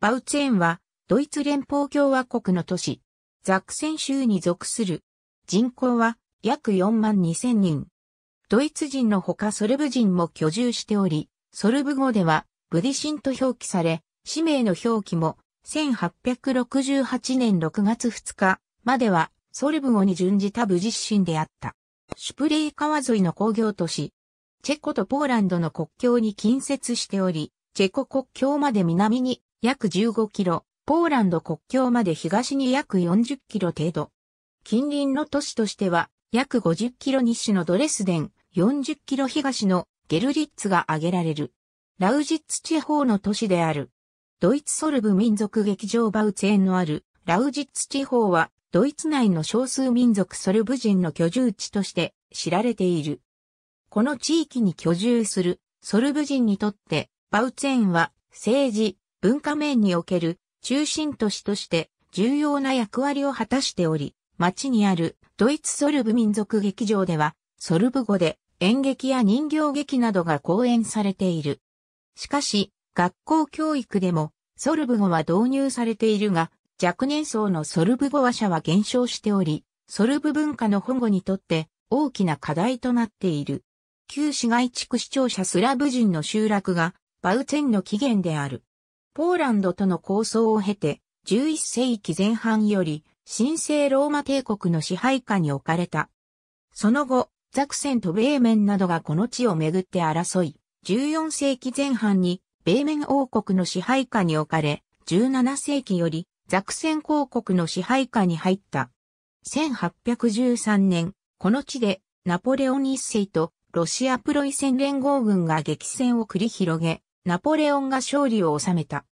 バウツェンは、ドイツ連邦共和国の都市、ザクセン州に属する。人口は約4万2000人。ドイツ人のほかソルブ人も居住しており、ソルブ語ではブディシンと表記され、氏名の表記も1868年6月2日まではソルブ語に準じたブディシンであった。シュプレー川沿いの工業都市。チェコとポーランドの国境に近接しており、チェコ国境まで南に約15キロ、ポーランド国境まで東に約40キロ程度。近隣の都市としては、約50キロ西のドレスデン、40キロ東のゲルリッツが挙げられる。ラウジッツ地方の都市である。ドイツソルブ民族劇場バウツェンのあるラウジッツ地方は、ドイツ内の少数民族ソルブ人の居住地として知られている。この地域に居住するソルブ人にとって、バウツェンは政治、文化面における中心都市として重要な役割を果たしており、町にあるドイツソルブ民族劇場では、ソルブ語で演劇や人形劇などが公演されている。しかし、学校教育でもソルブ語は導入されているが、若年層のソルブ語話者は減少しており、ソルブ文化の保護にとって大きな課題となっている。旧市街地区視聴者スラブ人の集落がバウツェンの起源である。ポーランドとの構想を経て、11世紀前半より、神聖ローマ帝国の支配下に置かれた。その後、ザクセンとベーメンなどがこの地をめぐって争い、14世紀前半にベーメン王国の支配下に置かれ、17世紀よりザクセン公国の支配下に入った。1813年、この地でナポレオン一世とロシアプロイセン連合軍が激戦を繰り広げ、ナポレオンが勝利を収めた。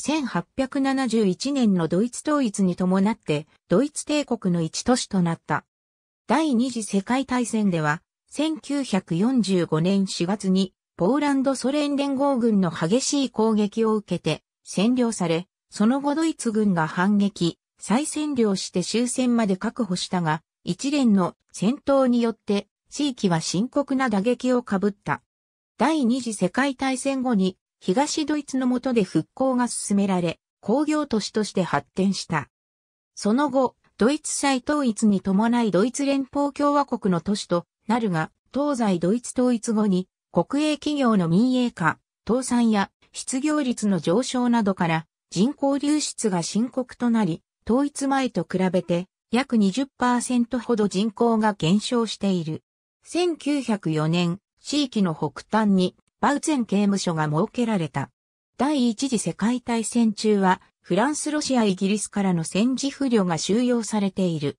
1871年のドイツ統一に伴ってドイツ帝国の一都市となった。第二次世界大戦では1945年4月にポーランドソ連連合軍の激しい攻撃を受けて占領され、その後ドイツ軍が反撃、再占領して終戦まで確保したが、一連の戦闘によって地域は深刻な打撃をかぶった。第二次世界大戦後に東ドイツの下で復興が進められ、工業都市として発展した。その後、ドイツ再統一に伴いドイツ連邦共和国の都市となるが、東西ドイツ統一後に国営企業の民営化、倒産や失業率の上昇などから人口流出が深刻となり、統一前と比べて約20%ほど人口が減少している。1904年、地域の北端にバウツェン刑務所が設けられた。第一次世界大戦中は、フランス、ロシア、イギリスからの戦時不良が収容されている。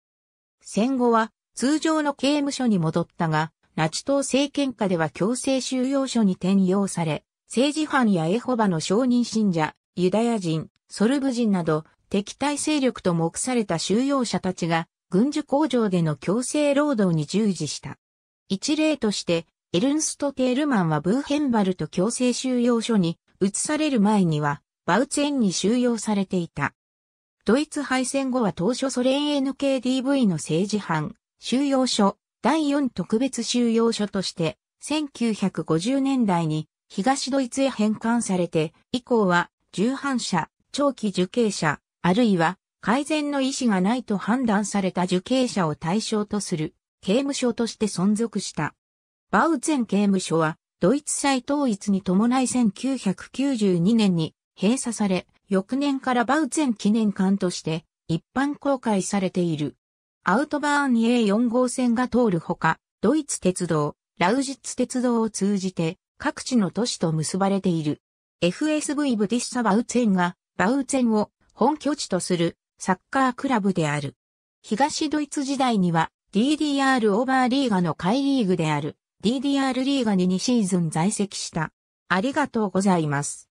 戦後は、通常の刑務所に戻ったが、ナチ党政権下では強制収容所に転用され、政治犯やエホバの証人信者、ユダヤ人、ソルブ人など、敵対勢力と目された収容者たちが、軍需工場での強制労働に従事した。一例として、エルンスト・テールマンはブーヘンバルト強制収容所に移される前にはバウツェンに収容されていた。ドイツ敗戦後は当初ソ連 NKDV の政治犯、収容所、第4特別収容所として、1950年代に東ドイツへ返還されて、以降は重犯者、長期受刑者、あるいは改善の意思がないと判断された受刑者を対象とする刑務所として存続した。バウゼン刑務所は、ドイツ再統一に伴い1992年に閉鎖され、翌年からバウゼン記念館として一般公開されている。アウトバーン A4 号線が通るほか、ドイツ鉄道、ラウジッツ鉄道を通じて各地の都市と結ばれている。FSV ブディッサ・バウツェンがバウツェンを本拠地とするサッカークラブである。東ドイツ時代には DDR オーバーリーガの下リーグである。DDR リーガに2シーズン在籍した。ありがとうございます。